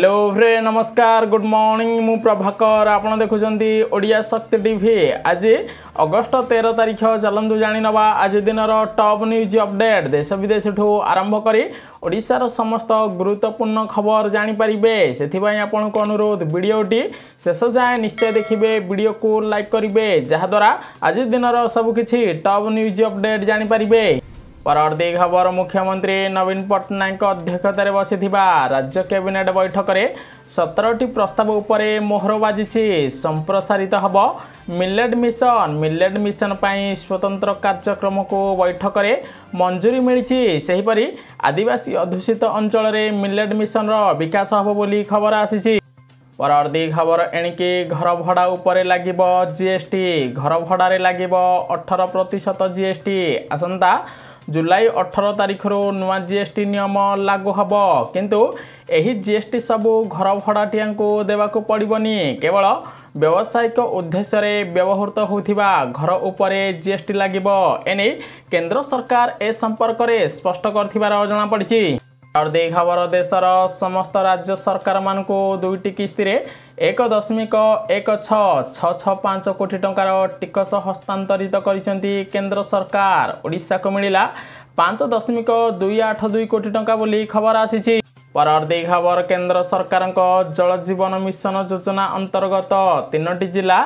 hello ভ্রে নমস্কার good morning মু প্রভাকর আপনার দেখুম ওড়িয়া শক্তি টিভি আজ অগস্ট তের তারিখ চালু জাণিনবা আজ দিনর টপ নিউজ অপডেট দেশ বিদেশঠু আরম্ভ করে ওড়িশার সমস্ত গুরুত্বপূর্ণ খবর জাঁপারে সেপাই আপনার অনুরোধ ভিডিওটি শেষ যায় নিশ্চয় দেখবে ভিডিওকে লাইক করবে যাদ্বারা আজ দিনর সবুকিছি টপ নিউজ অপডেট জাঁপারে ପରବର୍ତ୍ତୀ ଖବର ମୁଖ୍ୟମନ୍ତ୍ରୀ ନବୀନ ପଟ୍ଟନାୟକଙ୍କ ଅଧ୍ୟକ୍ଷତାରେ ବସିଥିବା ରାଜ୍ୟ କ୍ୟାବିନେଟ୍ ବୈଠକରେ ସତରଟି ପ୍ରସ୍ତାବ ଉପରେ ମୋହର ବାଜିଛି ସମ୍ପ୍ରସାରିତ ହେବ ମିଲେଟ୍ ମିଶନ ମିଲେଟ୍ ମିଶନ ପାଇଁ ସ୍ୱତନ୍ତ୍ର କାର୍ଯ୍ୟକ୍ରମକୁ ବୈଠକରେ ମଞ୍ଜୁରୀ ମିଳିଛି ସେହିପରି ଆଦିବାସୀ ଅଧ୍ୟୁଷିତ ଅଞ୍ଚଳରେ ମିଲେଟ୍ ମିଶନର ବିକାଶ ହେବ ବୋଲି ଖବର ଆସିଛି ପରବର୍ତ୍ତୀ ଖବର ଏଣିକି ଘର ଭଡ଼ା ଉପରେ ଲାଗିବ ଜିଏସ୍ଟି ଘର ଭଡ଼ାରେ ଲାଗିବ ଅଠର ପ୍ରତିଶତ ଜିଏସ୍ଟି ଆସନ୍ତା ଜୁଲାଇ ଅଠର ତାରିଖରୁ ନୂଆ ଜି ଏସ୍ ଟି ନିୟମ ଲାଗୁ ହେବ କିନ୍ତୁ ଏହି ଜି ଏସ୍ ଟି ସବୁ ଘର ଭଡ଼ାଟିଆଙ୍କୁ ଦେବାକୁ ପଡ଼ିବନି କେବଳ ବ୍ୟବସାୟିକ ଉଦ୍ଦେଶ୍ୟରେ ବ୍ୟବହୃତ ହେଉଥିବା ଘର ଉପରେ ଜି ଏସ୍ ଟି ଲାଗିବ ଏନେଇ କେନ୍ଦ୍ର ସରକାର ଏ ସମ୍ପର୍କରେ ସ୍ପଷ୍ଟ କରିଥିବାର ଜଣାପଡ଼ିଛି ଅର୍ଦ୍ଧ ଖବର ଦେଶର ସମସ୍ତ ରାଜ୍ୟ ସରକାରମାନଙ୍କୁ ଦୁଇଟି କିସ୍ତିରେ ଏକ ଦଶମିକ ଏକ ଛଅ ଛଅ ଛଅ ପାଞ୍ଚ କୋଟି ଟଙ୍କାର ଟିକସ ହସ୍ତାନ୍ତରିତ କରିଛନ୍ତି କେନ୍ଦ୍ର ସରକାର ଓଡ଼ିଶାକୁ ମିଳିଲା ପାଞ୍ଚ ଦଶମିକ ଦୁଇ ଆଠ ଦୁଇ କୋଟି ଟଙ୍କା ବୋଲି ଖବର ଆସିଛି ପରବର୍ତ୍ତୀ ଖବର କେନ୍ଦ୍ର ସରକାରଙ୍କ ଜଳ ଜୀବନ ମିଶନ ଯୋଜନା ଅନ୍ତର୍ଗତ ତିନୋଟି ଜିଲ୍ଲା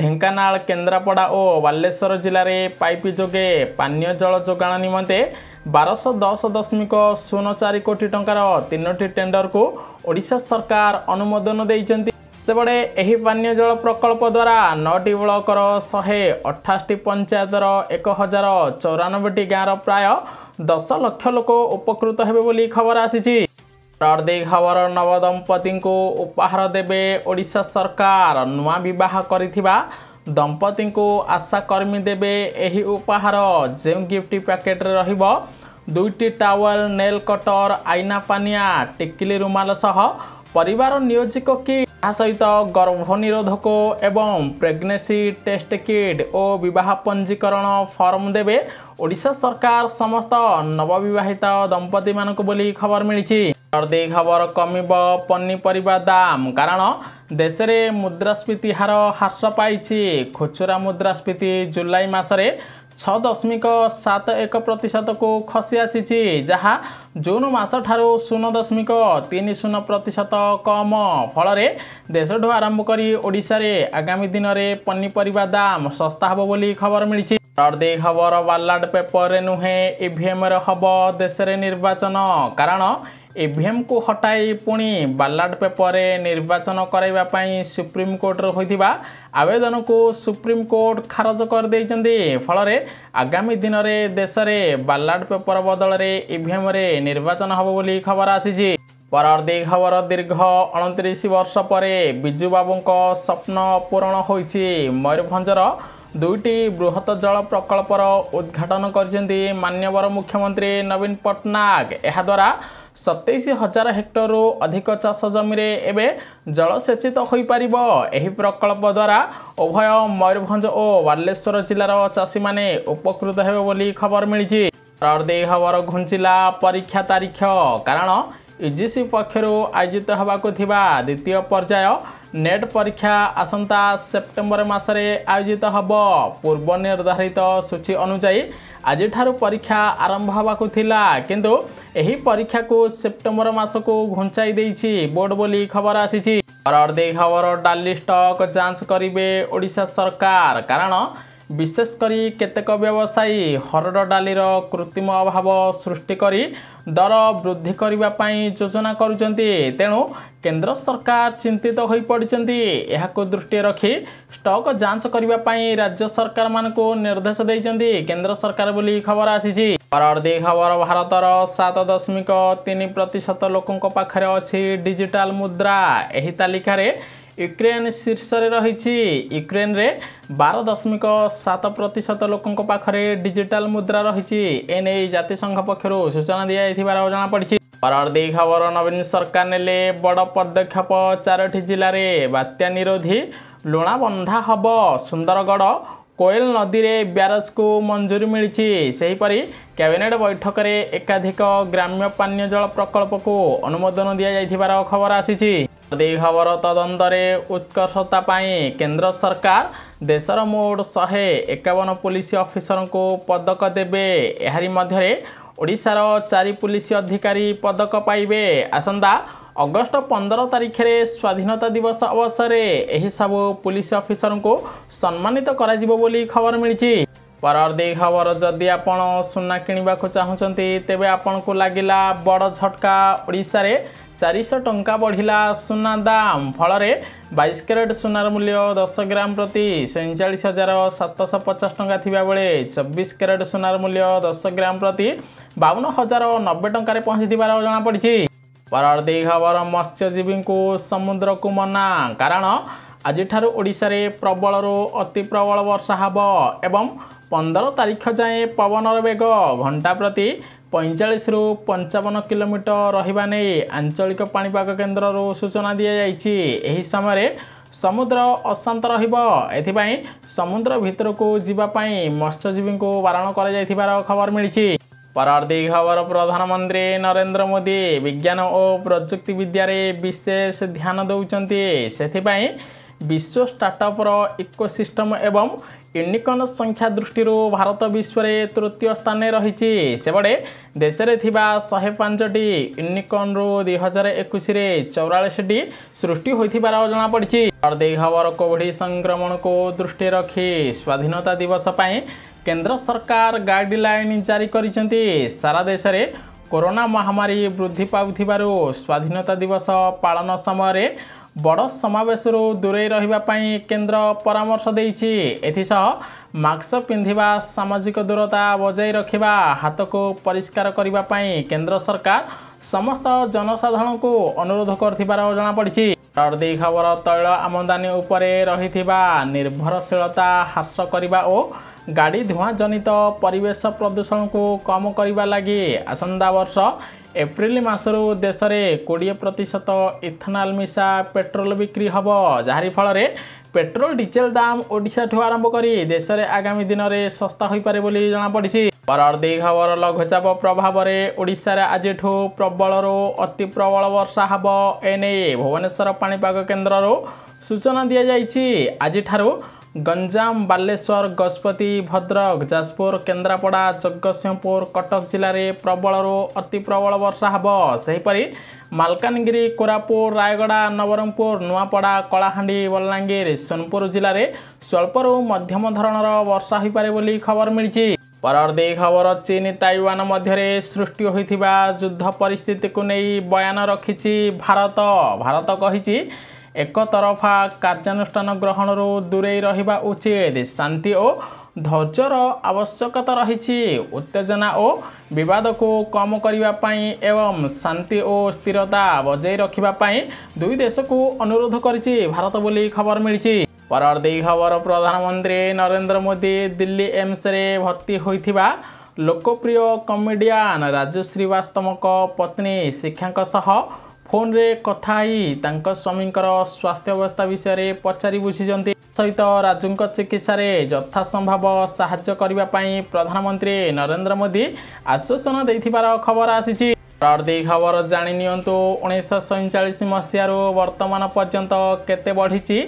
ଢେଙ୍କାନାଳ କେନ୍ଦ୍ରାପଡ଼ା ଓ ବାଲେଶ୍ୱର ଜିଲ୍ଲାରେ ପାଇପ୍ ଯୋଗେ ପାନୀୟ ଜଳ ଯୋଗାଣ ନିମନ୍ତେ ବାରଶହ ଦଶ ଦଶମିକ ଶୂନ ଚାରି କୋଟି ଟଙ୍କାର ତିନୋଟି ଟେଣ୍ଡରକୁ ଓଡ଼ିଶା ସରକାର ଅନୁମୋଦନ ଦେଇଛନ୍ତି ସେପଟେ ଏହି ପାନୀୟ ଜଳ ପ୍ରକଳ୍ପ ଦ୍ୱାରା ନଅଟି ବ୍ଲକର ଶହେ ଅଠାଅଶୀ ପଞ୍ଚାୟତର ଏକ ହଜାର ଚଉରାନବେଟି ଗାଁର ପ୍ରାୟ ଦଶ ଲକ୍ଷ ଲୋକ ଉପକୃତ ହେବେ ବୋଲି ଖବର ଆସିଛି ଟର୍ଦି ଖବର ନବ ଦମ୍ପତିଙ୍କୁ ଉପହାର ଦେବେ ଓଡ଼ିଶା ସରକାର ନୂଆ ବିବାହ କରିଥିବା ଦମ୍ପତିଙ୍କୁ ଆଶା କର୍ମୀ ଦେବେ ଏହି ଉପହାର ଯେଉଁ ଗିଫ୍ଟ ପ୍ୟାକେଟ୍ରେ ରହିବ ଦୁଇଟି ଟାୱେଲ୍ ନେଲ୍ କଟର ଆଇନା ପାନିଆ ଟିକିଲି ରୁମାଲ ସହ ପରିବାର ନିୟୋଜିତ କିଟ୍ ତା ସହିତ ଗର୍ଭ ନିରୋଧକ ଏବଂ ପ୍ରେଗନେସି ଟେଷ୍ଟ କିଟ୍ ଓ ବିବାହ ପଞ୍ଜୀକରଣ ଫର୍ମ ଦେବେ ଓଡ଼ିଶା ସରକାର ସମସ୍ତ ନବବିବାହିତ ଦମ୍ପତିମାନଙ୍କୁ ବୋଲି ଖବର ମିଳିଛି ଦର୍ଦି ଖବର କମିବ ପନିପରିବା ଦାମ କାରଣ দেশে মুদ্রাস্ফীতি হার হ্রাস পাইছে খুচরা মুদ্রাস্ফীতি জুলাই মাসে ছ দশমিক সাত এক প্রতিশতকু খসি আসিছি যা জুন মাসঠারু শূন্য দশমিক তিন শূন্য প্রতিশত কম ফলরে দেশঠু আরম্ভ করে ওড়শার আগামী দিনরে পনিপরিবা দাম শস্তা হব বলে খবর মিছে দে খবর বালাড পেপরে নুহে ইভিএম হব দেশের নির্বাচন কারণ ଇଭିଏମ୍କୁ ହଟାଇ ପୁଣି ବାଲାଟ ପେପରରେ ନିର୍ବାଚନ କରାଇବା ପାଇଁ ସୁପ୍ରିମକୋର୍ଟର ହୋଇଥିବା ଆବେଦନକୁ ସୁପ୍ରିମକୋର୍ଟ ଖାରଜ କରିଦେଇଛନ୍ତି ଫଳରେ ଆଗାମୀ ଦିନରେ ଦେଶରେ ବାଲାଟ ପେପର ବଦଳରେ ଇଭିଏମ୍ରେ ନିର୍ବାଚନ ହେବ ବୋଲି ଖବର ଆସିଛି ପରବର୍ତ୍ତୀ ଖବର ଦୀର୍ଘ ଅଣତିରିଶ ବର୍ଷ ପରେ ବିଜୁବାବୁଙ୍କ ସ୍ୱପ୍ନ ପୂରଣ ହୋଇଛି ମୟୂରଭଞ୍ଜର ଦୁଇଟି ବୃହତ ଜଳ ପ୍ରକଳ୍ପର ଉଦ୍ଘାଟନ କରିଛନ୍ତି ମାନ୍ୟବର ମୁଖ୍ୟମନ୍ତ୍ରୀ ନବୀନ ପଟ୍ଟନାୟକ ଏହାଦ୍ୱାରା ସତେଇଶ ହଜାର ହେକ୍ଟରରୁ ଅଧିକ ଚାଷ ଜମିରେ ଏବେ ଜଳସେଚିତ ହୋଇପାରିବ ଏହି ପ୍ରକଳ୍ପ ଦ୍ୱାରା ଉଭୟ ମୟୂରଭଞ୍ଜ ଓ ବାଲେଶ୍ୱର ଜିଲ୍ଲାର ଚାଷୀମାନେ ଉପକୃତ ହେବେ ବୋଲି ଖବର ମିଳିଛି ପରବର୍ତ୍ତୀ ଖବର ଘୁଞ୍ଚିଲା ପରୀକ୍ଷା ତାରିଖ କାରଣ ଇଜିସି ପକ୍ଷରୁ ଆୟୋଜିତ ହେବାକୁ ଥିବା ଦ୍ୱିତୀୟ ପର୍ଯ୍ୟାୟ ନେଟ୍ ପରୀକ୍ଷା ଆସନ୍ତା ସେପ୍ଟେମ୍ବର ମାସରେ ଆୟୋଜିତ ହେବ ପୂର୍ବ ନିର୍ଦ୍ଧାରିତ ସୂଚୀ ଅନୁଯାୟୀ ଆଜିଠାରୁ ପରୀକ୍ଷା ଆରମ୍ଭ ହେବାକୁ ଥିଲା କିନ୍ତୁ ଏହି ପରୀକ୍ଷାକୁ ସେପ୍ଟେମ୍ବର ମାସକୁ ଘୁଞ୍ଚାଇ ଦେଇଛି ବୋର୍ଡ଼ ବୋଲି ଖବର ଆସିଛି ପରବର୍ତ୍ତୀ ଖବର ଡାଲି ଷ୍ଟକ୍ ଯାଞ୍ଚ କରିବେ ଓଡ଼ିଶା ସରକାର କାରଣ ବିଶେଷ କରି କେତେକ ବ୍ୟବସାୟୀ ହରଡ଼ ଡାଲିର କୃତ୍ରିମ ଅଭାବ ସୃଷ୍ଟି କରି ଦର ବୃଦ୍ଧି କରିବା ପାଇଁ ଯୋଜନା କରୁଛନ୍ତି ତେଣୁ କେନ୍ଦ୍ର ସରକାର ଚିନ୍ତିତ ହୋଇପଡ଼ିଛନ୍ତି ଏହାକୁ ଦୃଷ୍ଟିରେ ରଖି ଷ୍ଟକ୍ ଯାଞ୍ଚ କରିବା ପାଇଁ ରାଜ୍ୟ ସରକାରମାନଙ୍କୁ ନିର୍ଦ୍ଦେଶ ଦେଇଛନ୍ତି କେନ୍ଦ୍ର ସରକାର ବୋଲି ଖବର ଆସିଛି ପରବର୍ତ୍ତୀ ଖବର ଭାରତର ସାତ ଦଶମିକ ତିନି ପ୍ରତିଶତ ଲୋକଙ୍କ ପାଖରେ ଅଛି ଡିଜିଟାଲ ମୁଦ୍ରା ଏହି ତାଲିକାରେ ୟୁକ୍ରେନ ଶୀର୍ଷରେ ରହିଛି ୟୁକ୍ରେନରେ ବାର ଦଶମିକ ସାତ ପ୍ରତିଶତ ଲୋକଙ୍କ ପାଖରେ ଡିଜିଟାଲ ମୁଦ୍ରା ରହିଛି ଏନେଇ ଜାତିସଂଘ ପକ୍ଷରୁ ସୂଚନା ଦିଆଯାଇଥିବାର ଜଣାପଡ଼ିଛି ପରବର୍ତ୍ତୀ ଖବର ନବୀନ ସରକାର ନେଲେ ବଡ଼ ପଦକ୍ଷେପ ଚାରୋଟି ଜିଲ୍ଲାରେ ବାତ୍ୟା ନିରୋଧୀ ଲୁଣାବନ୍ଧା ହେବ ସୁନ୍ଦରଗଡ଼ କୋଏଲ ନଦୀରେ ବ୍ୟାରେଜକୁ ମଞ୍ଜୁରୀ ମିଳିଛି ସେହିପରି କ୍ୟାବିନେଟ୍ ବୈଠକରେ ଏକାଧିକ ଗ୍ରାମ୍ୟ ପାନୀୟ ଜଳ ପ୍ରକଳ୍ପକୁ ଅନୁମୋଦନ ଦିଆଯାଇଥିବାର ଖବର ଆସିଛି ଯଦି ଖବର ତଦନ୍ତରେ ଉତ୍କର୍ଷତା ପାଇଁ କେନ୍ଦ୍ର ସରକାର ଦେଶର ମୋଟ ଶହେ ଏକାବନ ପୋଲିସ ଅଫିସରଙ୍କୁ ପଦକ ଦେବେ ଏହାରି ମଧ୍ୟରେ ଓଡ଼ିଶାର ଚାରି ପୋଲିସ ଅଧିକାରୀ ପଦକ ପାଇବେ ଆସନ୍ତା ଅଗଷ୍ଟ ପନ୍ଦର ତାରିଖରେ ସ୍ୱାଧୀନତା ଦିବସ ଅବସରରେ ଏହିସବୁ ପୋଲିସ ଅଫିସରଙ୍କୁ ସମ୍ମାନିତ କରାଯିବ ବୋଲି ଖବର ମିଳିଛି ପରବର୍ତ୍ତୀ ଖବର ଯଦି ଆପଣ ସୁନା କିଣିବାକୁ ଚାହୁଁଛନ୍ତି ତେବେ ଆପଣଙ୍କୁ ଲାଗିଲା ବଡ଼ ଝଟକା ଓଡ଼ିଶାରେ ଚାରିଶହ ଟଙ୍କା ବଢ଼ିଲା ସୁନା ଦାମ ଫଳରେ ବାଇଶ କ୍ୟାରେଟ୍ ସୁନାର ମୂଲ୍ୟ ଦଶ ଗ୍ରାମ ପ୍ରତି ସଇଁଚାଳିଶ ହଜାର ସାତଶହ ପଚାଶ ଟଙ୍କା ଥିବାବେଳେ ଚବିଶ କ୍ୟାରେଟ୍ ସୁନାର ମୂଲ୍ୟ ଦଶ ଗ୍ରାମ ପ୍ରତି ବାଉନ ହଜାର ନବେ ଟଙ୍କାରେ ପହଞ୍ଚିଥିବାର ଜଣାପଡ଼ିଛି ପରବର୍ତ୍ତୀ ଖବର ମତ୍ସ୍ୟଜୀବୀଙ୍କୁ ସମୁଦ୍ରକୁ ମନା କାରଣ ଆଜିଠାରୁ ଓଡ଼ିଶାରେ ପ୍ରବଳରୁ ଅତି ପ୍ରବଳ ବର୍ଷା ହେବ ଏବଂ ପନ୍ଦର ତାରିଖ ଯାଏଁ ପବନର ବେଗ ଘଣ୍ଟା ପ୍ରତି ପଇଁଚାଳିଶରୁ ପଞ୍ଚାବନ କିଲୋମିଟର ରହିବା ନେଇ ଆଞ୍ଚଳିକ ପାଣିପାଗ କେନ୍ଦ୍ରରୁ ସୂଚନା ଦିଆଯାଇଛି ଏହି ସମୟରେ ସମୁଦ୍ର ଅଶାନ୍ତ ରହିବ ଏଥିପାଇଁ ସମୁଦ୍ର ଭିତରକୁ ଯିବା ପାଇଁ ମତ୍ସ୍ୟଜୀବୀଙ୍କୁ ବାରଣ କରାଯାଇଥିବାର ଖବର ମିଳିଛି ପରବର୍ତ୍ତୀ ଖବର ପ୍ରଧାନମନ୍ତ୍ରୀ ନରେନ୍ଦ୍ର ମୋଦି ବିଜ୍ଞାନ ଓ ପ୍ରଯୁକ୍ତି ବିଦ୍ୟାରେ ବିଶେଷ ଧ୍ୟାନ ଦେଉଛନ୍ତି ସେଥିପାଇଁ ବିଶ୍ୱ ଷ୍ଟାର୍ଟଅପ୍ର ଇକୋସିଷ୍ଟମ୍ ଏବଂ ୟୁନିକର୍ଣ୍ଣ ସଂଖ୍ୟା ଦୃଷ୍ଟିରୁ ଭାରତ ବିଶ୍ୱରେ ତୃତୀୟ ସ୍ଥାନରେ ରହିଛି ସେପଟେ ଦେଶରେ ଥିବା ଶହେ ପାଞ୍ଚଟି ୟୁନିକର୍ଣ୍ଣରୁ ଦୁଇ ହଜାର ଏକୋଇଶରେ ଚଉରାଳିଶଟି ସୃଷ୍ଟି ହୋଇଥିବାର ଜଣାପଡ଼ିଛି ଦେଇ ଖବର କୋଭିଡ଼ ସଂକ୍ରମଣକୁ ଦୃଷ୍ଟିରେ ରଖି ସ୍ୱାଧୀନତା ଦିବସ ପାଇଁ କେନ୍ଦ୍ର ସରକାର ଗାଇଡ଼ଲାଇନ୍ ଜାରି କରିଛନ୍ତି ସାରା ଦେଶରେ କରୋନା ମହାମାରୀ ବୃଦ୍ଧି ପାଉଥିବାରୁ ସ୍ୱାଧୀନତା ଦିବସ ପାଳନ ସମୟରେ ବଡ଼ ସମାବେଶରୁ ଦୂରେଇ ରହିବା ପାଇଁ କେନ୍ଦ୍ର ପରାମର୍ଶ ଦେଇଛି ଏଥିସହ ମାସ୍କ ପିନ୍ଧିବା ସାମାଜିକ ଦୂରତା ବଜାଇ ରଖିବା ହାତକୁ ପରିଷ୍କାର କରିବା ପାଇଁ କେନ୍ଦ୍ର ସରକାର ସମସ୍ତ ଜନସାଧାରଣଙ୍କୁ ଅନୁରୋଧ କରିଥିବାର ଜଣାପଡ଼ିଛି ଟର୍ଦି ଖବର ତୈଳ ଆମଦାନୀ ଉପରେ ରହିଥିବା ନିର୍ଭରଶୀଳତା ହ୍ରାସ କରିବା ଓ ଗାଡ଼ି ଧୂଆଁ ଜନିତ ପରିବେଶ ପ୍ରଦୂଷଣକୁ କମ୍ କରିବା ଲାଗି ଆସନ୍ତା ବର୍ଷ ଏପ୍ରିଲ ମାସରୁ ଦେଶରେ କୋଡ଼ିଏ ପ୍ରତିଶତ ଇଥାନାଲ ମିଶା ପେଟ୍ରୋଲ ବିକ୍ରି ହେବ ଯାହାରି ଫଳରେ ପେଟ୍ରୋଲ ଡିଜେଲ ଦାମ ଓଡ଼ିଶାଠୁ ଆରମ୍ଭ କରି ଦେଶରେ ଆଗାମୀ ଦିନରେ ଶସ୍ତା ହୋଇପାରେ ବୋଲି ଜଣାପଡ଼ିଛି ପରବର୍ତ୍ତୀ ଖବର ଲଘୁଚାପ ପ୍ରଭାବରେ ଓଡ଼ିଶାରେ ଆଜିଠୁ ପ୍ରବଳରୁ ଅତି ପ୍ରବଳ ବର୍ଷା ହେବ ଏନେଇ ଭୁବନେଶ୍ୱର ପାଣିପାଗ କେନ୍ଦ୍ରରୁ ସୂଚନା ଦିଆଯାଇଛି ଆଜିଠାରୁ ଗଞ୍ଜାମ ବାଲେଶ୍ୱର ଗଜପତି ଭଦ୍ରକ ଯାଜପୁର କେନ୍ଦ୍ରାପଡ଼ା ଜଗତସିଂହପୁର କଟକ ଜିଲ୍ଲାରେ ପ୍ରବଳରୁ ଅତି ପ୍ରବଳ ବର୍ଷା ହେବ ସେହିପରି ମାଲକାନଗିରି କୋରାପୁଟ ରାୟଗଡ଼ା ନବରଙ୍ଗପୁର ନୂଆପଡ଼ା କଳାହାଣ୍ଡି ବଲାଙ୍ଗୀର ସୋନପୁର ଜିଲ୍ଲାରେ ସ୍ୱଳ୍ପରୁ ମଧ୍ୟମ ଧରଣର ବର୍ଷା ହୋଇପାରେ ବୋଲି ଖବର ମିଳିଛି ପରବର୍ତ୍ତୀ ଖବର ଚୀନ ତାଇୱାନ ମଧ୍ୟରେ ସୃଷ୍ଟି ହୋଇଥିବା ଯୁଦ୍ଧ ପରିସ୍ଥିତିକୁ ନେଇ ବୟାନ ରଖିଛି ଭାରତ ଭାରତ କହିଛି ଏକତରଫା କାର୍ଯ୍ୟାନୁଷ୍ଠାନ ଗ୍ରହଣରୁ ଦୂରେଇ ରହିବା ଉଚିତ ଶାନ୍ତି ଓ ଧୈର୍ଯ୍ୟର ଆବଶ୍ୟକତା ରହିଛି ଉତ୍ତେଜନା ଓ ବିବାଦକୁ କମ୍ କରିବା ପାଇଁ ଏବଂ ଶାନ୍ତି ଓ ସ୍ଥିରତା ବଜାୟ ରଖିବା ପାଇଁ ଦୁଇ ଦେଶକୁ ଅନୁରୋଧ କରିଛି ଭାରତ ବୋଲି ଖବର ମିଳିଛି ପରବର୍ତ୍ତୀ ଖବର ପ୍ରଧାନମନ୍ତ୍ରୀ ନରେନ୍ଦ୍ର ମୋଦି ଦିଲ୍ଲୀ ଏମ୍ସରେ ଭର୍ତ୍ତି ହୋଇଥିବା ଲୋକପ୍ରିୟ କମେଡ଼ିଆନ୍ ରାଜୁ ଶ୍ରୀବାସ୍ତବଙ୍କ ପତ୍ନୀ ଶିକ୍ଷାଙ୍କ ସହ ଫୋନରେ କଥା ହେଇ ତାଙ୍କ ସ୍ୱାମୀଙ୍କର ସ୍ୱାସ୍ଥ୍ୟାବସ୍ଥା ବିଷୟରେ ପଚାରି ବୁଝିଛନ୍ତି ସହିତ ରାଜୁଙ୍କ ଚିକିତ୍ସାରେ ଯଥାସମ୍ଭବ ସାହାଯ୍ୟ କରିବା ପାଇଁ ପ୍ରଧାନମନ୍ତ୍ରୀ ନରେନ୍ଦ୍ର ମୋଦି ଆଶ୍ୱାସନା ଦେଇଥିବାର ଖବର ଆସିଛି ପରବର୍ତ୍ତୀ ଖବର ଜାଣିନିଅନ୍ତୁ ଉଣେଇଶହ ସଇଁଚାଳିଶ ମସିହାରୁ ବର୍ତ୍ତମାନ ପର୍ଯ୍ୟନ୍ତ କେତେ ବଢ଼ିଛି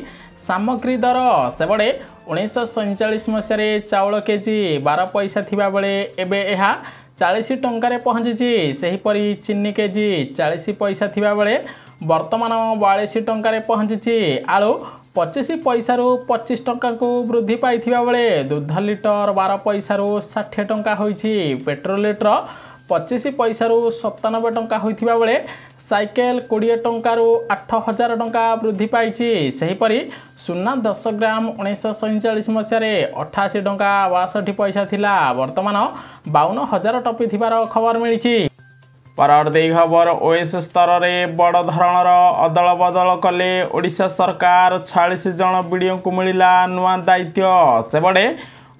ସାମଗ୍ରୀ ଦର ସେବଡ଼େ ଉଣେଇଶହ ସଇଁଚାଳିଶ ମସିହାରେ ଚାଉଳ କେ ଜି ବାର ପଇସା ଥିବାବେଳେ ଏବେ ଏହା ଚାଳିଶ ଟଙ୍କାରେ ପହଞ୍ଚିଛି ସେହିପରି ଚିନି କେ ଜି ଚାଳିଶ ପଇସା ଥିବାବେଳେ ବର୍ତ୍ତମାନ ବୟାଳିଶ ଟଙ୍କାରେ ପହଞ୍ଚିଛି ଆଳୁ ପଚିଶ ପଇସାରୁ ପଚିଶ ଟଙ୍କାକୁ ବୃଦ୍ଧି ପାଇଥିବା ବେଳେ ଦୁଧ ଲିଟର ବାର ପଇସାରୁ ଷାଠିଏ ଟଙ୍କା ହୋଇଛି ପେଟ୍ରୋଲ ଲିଟର ପଚିଶ ପଇସାରୁ ସତାନବେ ଟଙ୍କା ହୋଇଥିବା ବେଳେ ସାଇକେଲ କୋଡ଼ିଏ ଟଙ୍କାରୁ ଆଠ ହଜାର ଟଙ୍କା ବୃଦ୍ଧି ପାଇଛି ସେହିପରି ସୁନା ଦଶ ଗ୍ରାମ ଉଣେଇଶହ ସଇଁଚାଳିଶ ମସିହାରେ ଅଠାଅଶୀ ଟଙ୍କା ବାଷଠି ପଇସା ଥିଲା ବର୍ତ୍ତମାନ ବାଉନ ହଜାର ଟପି ଥିବାର ଖବର ମିଳିଛି ପରବର୍ତ୍ତୀ ଖବର ଓଏସ୍ ସ୍ତରରେ ବଡ଼ ଧରଣର ଅଦଳ ବଦଳ କଲେ ଓଡ଼ିଶା ସରକାର ଛୟାଳିଶ ଜଣ ବିଡ଼ିଓଙ୍କୁ ମିଳିଲା ନୂଆ ଦାୟିତ୍ୱ ସେପଟେ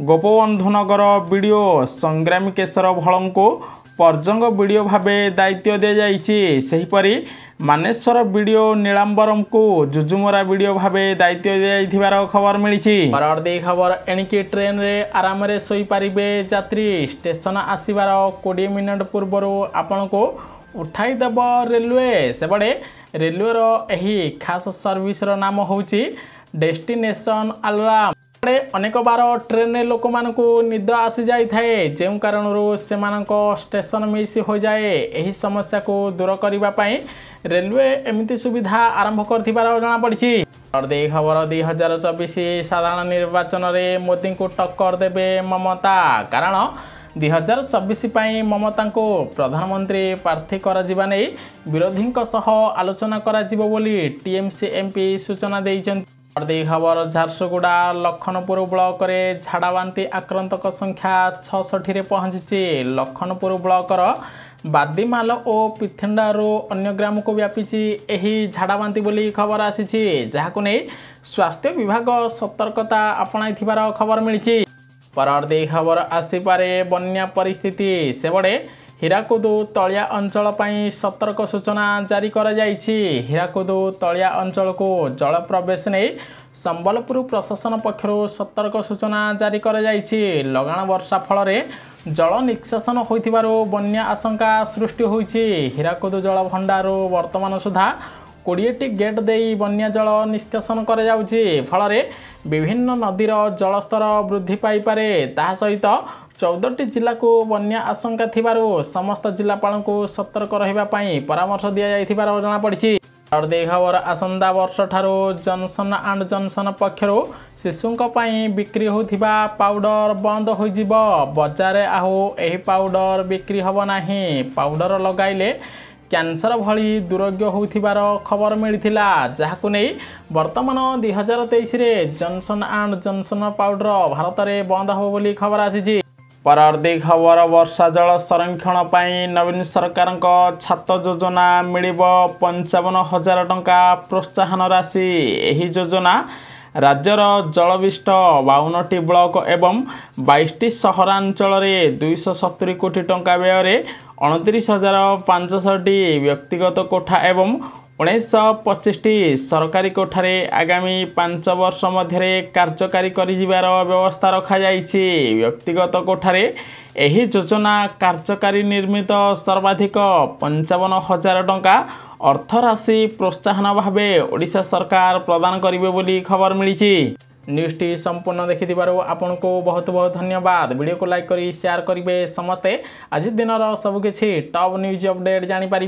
ଗୋପବନ୍ଧୁ ନଗର ବିଡ଼ିଓ ସଂଗ୍ରାମୀ କେଶର ଭଳଙ୍କୁ পর্যঙ্গ বিডিও ভাবে দায়িত্ব দিয়েছে সেইপরি মানেশ্বর বিডিও নীলাম্বরমকু যুজুমরা বিডিও ভাবে দায়িত্ব দিয়াইথিবার খবর মিলিছি পরবর্তী খবর এণিকি ট্রেনরে আরামে শোইপারিবে যাত্রী স্টেশন আসিবার কোড়িয়ে মিনিট পূর্বর আপনার উঠাই দেব রেলওয়ে সেপটে রেলওয়ের এই খাস ସର୍ଭିସର নাম ହେଉଛି ଡେଷ୍ଟିନେସନ୍ ଆଲାର୍ମ ଆଡ଼େ ଅନେକ ବାର ଟ୍ରେନ୍ରେ ଲୋକମାନଙ୍କୁ ନିଦ ଆସିଯାଇଥାଏ ଯେଉଁ କାରଣରୁ ସେମାନଙ୍କ ଷ୍ଟେସନ୍ ମିସ୍ ହୋଇଯାଏ ଏହି ସମସ୍ୟାକୁ ଦୂର କରିବା ପାଇଁ ରେଲୱେ ଏମିତି ସୁବିଧା ଆରମ୍ଭ କରିଥିବାର ଜଣାପଡ଼ିଛି ଦୁଇ ଖବର ଦୁଇ ହଜାର ଚବିଶ ସାଧାରଣ ନିର୍ବାଚନରେ ମୋଦିଙ୍କୁ ଟକ୍କର ଦେବେ ମମତା କାରଣ ଦୁଇ ହଜାର ଚବିଶ ପାଇଁ ମମତାଙ୍କୁ ପ୍ରଧାନମନ୍ତ୍ରୀ ପ୍ରାର୍ଥୀ କରାଯିବା ନେଇ ବିରୋଧୀଙ୍କ ସହ ଆଲୋଚନା କରାଯିବ ବୋଲି ଟିଏମ୍ସି ଏମ୍ପି ସୂଚନା ଦେଇଛନ୍ତି ଦେଇ ଖବର ଝାରସୁଗୁଡ଼ା ଲକ୍ଷ୍ମଣପୁର ବ୍ଲକରେ ଝାଡ଼ାବାନ୍ତି ଆକ୍ରାନ୍ତଙ୍କ ସଂଖ୍ୟା ଛଅଷଠିରେ ପହଞ୍ଚିଛି ଲକ୍ଷ୍ମଣପୁର ବ୍ଲକର ବାଦିମାଲ ଓ ପିଥେଣ୍ଡାରୁ ଅନ୍ୟ ଗ୍ରାମକୁ ବ୍ୟାପିଛି ଏହି ଝାଡ଼ାବାନ୍ତି ବୋଲି ଖବର ଆସିଛି ଯାହାକୁ ନେଇ ସ୍ୱାସ୍ଥ୍ୟ ବିଭାଗ ସତର୍କତା ଆପଣାଇଥିବାର ଖବର ମିଳିଛି ପରବର୍ତ୍ତୀ ଖବର ଆସିପାରେ ବନ୍ୟା ପରିସ୍ଥିତି ସେଭଳି ହୀରାକୁଦ ତଳିଆ ଅଞ୍ଚଳ ପାଇଁ ସତର୍କ ସୂଚନା ଜାରି କରାଯାଇଛି ହୀରାକୁଦ ତଳିଆ ଅଞ୍ଚଳକୁ ଜଳ ପ୍ରବେଶ ନେଇ ସମ୍ବଲପୁର ପ୍ରଶାସନ ପକ୍ଷରୁ ସତର୍କ ସୂଚନା ଜାରି କରାଯାଇଛି ଲଗାଣ ବର୍ଷା ଫଳରେ ଜଳ ନିଷ୍କାସନ ହୋଇଥିବାରୁ ବନ୍ୟା ଆଶଙ୍କା ସୃଷ୍ଟି ହୋଇଛି ହୀରାକୁଦ ଜଳ ଭଣ୍ଡାରରୁ ବର୍ତ୍ତମାନ ସୁଦ୍ଧା କୋଡ଼ିଏଟି ଗେଟ୍ ଦେଇ ବନ୍ୟା ଜଳ ନିଷ୍କାସନ କରାଯାଉଛି ଫଳରେ ବିଭିନ୍ନ ନଦୀର ଜଳସ୍ତର ବୃଦ୍ଧି ପାଇପାରେ ତାହା ସହିତ ଚଉଦଟି ଜିଲ୍ଲାକୁ ବନ୍ୟା ଆଶଙ୍କା ଥିବାରୁ ସମସ୍ତ ଜିଲ୍ଲାପାଳଙ୍କୁ ସତର୍କ ରହିବା ପାଇଁ ପରାମର୍ଶ ଦିଆଯାଇଥିବାର ଜଣାପଡ଼ିଛି ସର୍ଦି ଖବର ଆସନ୍ତା ବର୍ଷଠାରୁ ଜନସନ୍ ଆଣ୍ଡ ଜନସନ୍ ପକ୍ଷରୁ ଶିଶୁଙ୍କ ପାଇଁ ବିକ୍ରି ହେଉଥିବା ପାଉଡ଼ର ବନ୍ଦ ହୋଇଯିବ ବଜାରରେ ଆଉ ଏହି ପାଉଡ଼ର ବିକ୍ରି ହେବ ନାହିଁ ପାଉଡ଼ର ଲଗାଇଲେ କ୍ୟାନ୍ସର ଭଳି ଦୁରୋଗ୍ୟ ହେଉଥିବାର ଖବର ମିଳିଥିଲା ଯାହାକୁ ନେଇ ବର୍ତ୍ତମାନ ଦୁଇହଜାର ତେଇଶରେ ଜନସନ୍ ଆଣ୍ଡ ଜନସନ୍ ପାଉଡ଼ର ଭାରତରେ ବନ୍ଦ ହେବ ବୋଲି ଖବର ଆସିଛି ପରବର୍ତ୍ତୀ ଖବର ବର୍ଷା ଜଳ ସଂରକ୍ଷଣ ପାଇଁ ନବୀନ ସରକାରଙ୍କ ଛାତ ଯୋଜନା ମିଳିବ ପଞ୍ଚାବନ ହଜାର ଟଙ୍କା ପ୍ରୋତ୍ସାହନ ରାଶି ଏହି ଯୋଜନା ରାଜ୍ୟର ଜଳବିଷ୍ଟ ବାଉନଟି ବ୍ଲକ ଏବଂ ବାଇଶଟି ସହରାଞ୍ଚଳରେ ଦୁଇଶହ ସତୁରୀ କୋଟି ଟଙ୍କା ବ୍ୟୟରେ ଅଣତିରିଶ ହଜାର ପାଞ୍ଚଶହଟି ବ୍ୟକ୍ତିଗତ କୋଠା ଏବଂ ଉଣେଇଶହ ପଚିଶଟି ସରକାରୀ କୋଠାରେ ଆଗାମୀ ପାଞ୍ଚ ବର୍ଷ ମଧ୍ୟରେ କାର୍ଯ୍ୟକାରୀ କରିଯିବାର ବ୍ୟବସ୍ଥା ରଖାଯାଇଛି ବ୍ୟକ୍ତିଗତ କୋଠାରେ ଏହି ଯୋଜନା କାର୍ଯ୍ୟକାରୀ ନିର୍ମିତ ସର୍ବାଧିକ ପଞ୍ଚାବନ ହଜାର ଟଙ୍କା ଅର୍ଥରାଶି ପ୍ରୋତ୍ସାହନ ଭାବେ ଓଡ଼ିଶା ସରକାର ପ୍ରଦାନ କରିବେ ବୋଲି ଖବର ମିଳିଛି নিউজটি সম্পূর্ণ দেখিবার আপনার বহুত বহুত ধন্যবাদ ভিডিওকে লাইক করে সেয়ার করবে সমস্তে আজ দিনর সবুকিছি টপ নিউজ অপডেট জাঁপারি